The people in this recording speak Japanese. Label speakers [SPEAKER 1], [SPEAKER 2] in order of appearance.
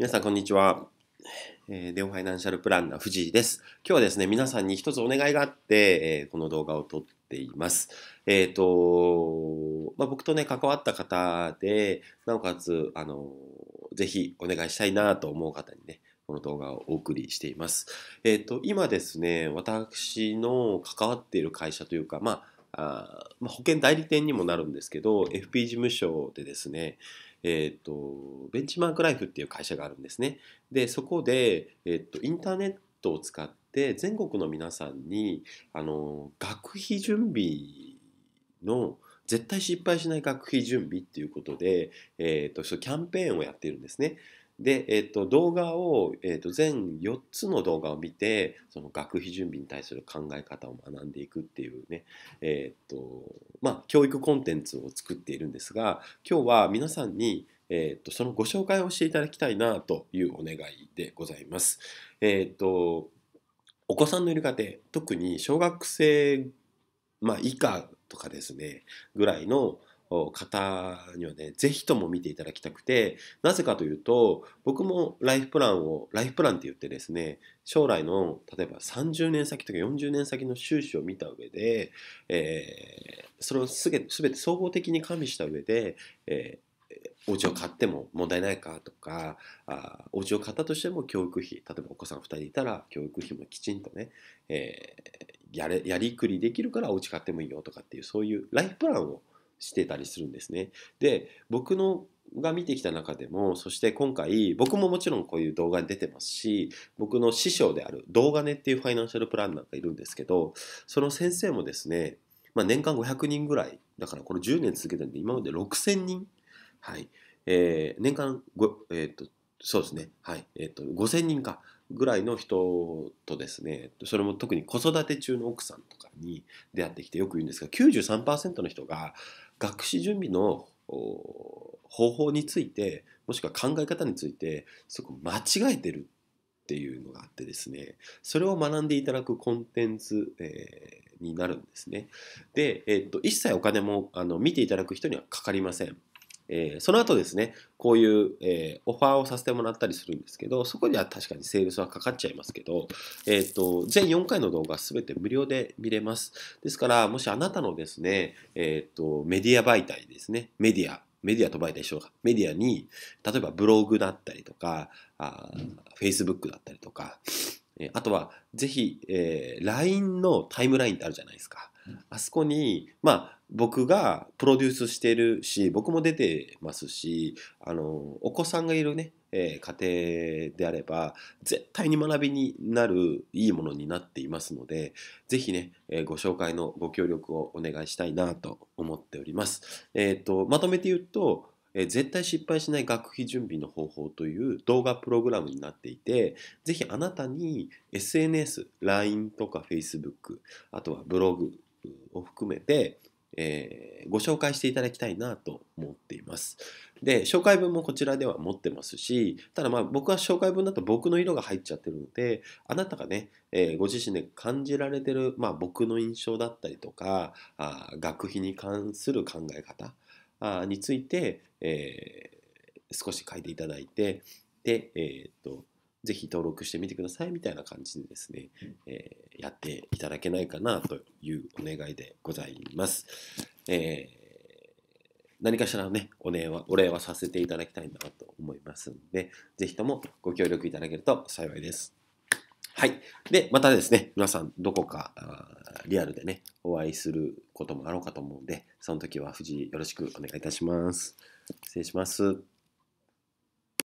[SPEAKER 1] 皆さんこんにちは。えデオファイナンシャルプランナー藤井です。今日はですね、皆さんに一つお願いがあって、えこの動画を撮っています。えっ、ー、と、まあ、僕とね、関わった方で、なおかつ、あの、ぜひお願いしたいなと思う方にね、この動画をお送りしています。えっ、と、今ですね、私の関わっている会社というか、まあ、あまあ、保険代理店にもなるんですけど FP 事務所でですねえーと、ベンチマークライフっていう会社があるんですね。でそこで、えーと、インターネットを使って全国の皆さんにあの学費準備の絶対失敗しない学費準備っていうことで、えーと、とキャンペーンをやっているんですね。で、えっと、動画を、えっと、全4つの動画を見てその学費準備に対する考え方を学んでいくっていうね、えっとまあ、教育コンテンツを作っているんですが今日は皆さんに、えっと、そのご紹介をしていただきたいなというお願いでございます。えっとお子さんのいる家庭特に小学生、まあ、以下とかですねぐらいの方にはね、ぜひとも見ていただきたくて、なぜかというと、僕もライフプランを、ライフプランって言ってですね、将来の、例えば30年先とか40年先の収支を見た上で、えー、それをすべて総合的に加味した上で、えーお家を買っても問題ないかとかお家を買ったとしても教育費例えばお子さん2人いたら教育費もきちんとね、えー、やれやりくりできるからお家買ってもいいよとかっていうそういうライフプランをしてたりするんですね。で僕のが見てきた中でもそして今回僕ももちろんこういう動画に出てますし僕の師匠である動画ねっていうファイナンシャルプランナーがいるんですけどその先生もですね、まあ、年間500人ぐらいだからこれ10年続けてるんで今まで6000人はい、えー、年間、えーとそうですね、はいえーと、5000人かぐらいの人とですねそれも特に子育て中の奥さんとかに出会ってきてよく言うんですが93%の人が学士準備の方法についてもしくは考え方についてすごく間違えてるっていうのがあってですねそれを学んでいただくコンテンツ、えー、になるんですねで、えーと一切お金もあの見ていただく人にはかかりませんえー、その後ですね、こういう、えー、オファーをさせてもらったりするんですけど、そこには確かにセールスはかかっちゃいますけど、えっ、ー、と、全4回の動画すべて無料で見れます。ですから、もしあなたのですね、えっ、と、メディア媒体ですね、メディア、メディアと媒体しょうか。メディアに、例えばブログだったりとか、あ、ェイ Facebook だったりとか、えあとは、ぜひ、えー、LINE のタイムラインってあるじゃないですか。あそこに、まあ、僕がプロデュースしてるし、僕も出てますし、あの、お子さんがいるね、え家庭であれば、絶対に学びになるいいものになっていますので、ぜひね、えご紹介のご協力をお願いしたいなと思っております。えっ、ー、と、まとめて言うと、え絶対失敗しない学費準備の方法という動画プログラムになっていて、ぜひあなたに SNS、LINE とか Facebook、あとはブログ、を含めて、えー、ご紹介していただきたいなと思っています。で、紹介文もこちらでは持ってますし、ただまあ僕は紹介文だと僕の色が入っちゃってるので、あなたがね、えー、ご自身で感じられてる、まあ、僕の印象だったりとか、あ学費に関する考え方あについて、えー、少し書いていただいて、で、えっと、ぜひ登録してみてくださいみたいな感じでですね、えー、やっていただけないかなというお願いでございます。えー何かしらのね、お礼は、お礼はさせていただきたいなと思いますんで、ぜひともご協力いただけると幸いです。はい。で、またですね、皆さんどこかリアルでね、お会いすることもあろうかと思うんで、その時は藤井よろしくお願いいたします。失礼します。